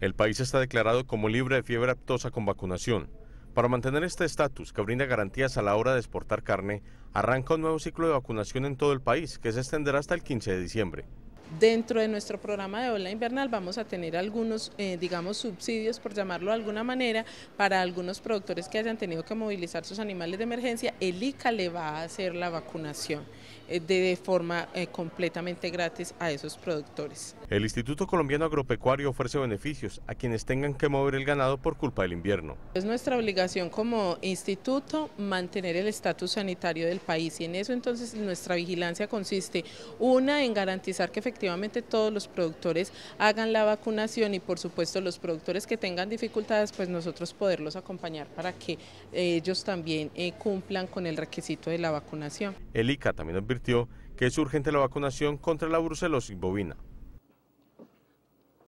El país está declarado como libre de fiebre aptosa con vacunación. Para mantener este estatus que brinda garantías a la hora de exportar carne, arranca un nuevo ciclo de vacunación en todo el país que se extenderá hasta el 15 de diciembre. Dentro de nuestro programa de ola invernal vamos a tener algunos, eh, digamos, subsidios, por llamarlo de alguna manera, para algunos productores que hayan tenido que movilizar sus animales de emergencia. El ICA le va a hacer la vacunación eh, de, forma eh, completamente gratis a esos productores. El Instituto Colombiano Agropecuario ofrece beneficios a quienes tengan que mover el ganado por culpa del invierno. Es nuestra obligación como instituto mantener el estatus sanitario del país y en eso entonces nuestra vigilancia consiste, una, en garantizar que efectivamente efectivamente todos los productores hagan la vacunación y por supuesto los productores que tengan dificultades, pues nosotros poderlos acompañar para que ellos también eh, cumplan con el requisito de la vacunación. El ICA también advirtió que es urgente la vacunación contra la brucelosis bovina.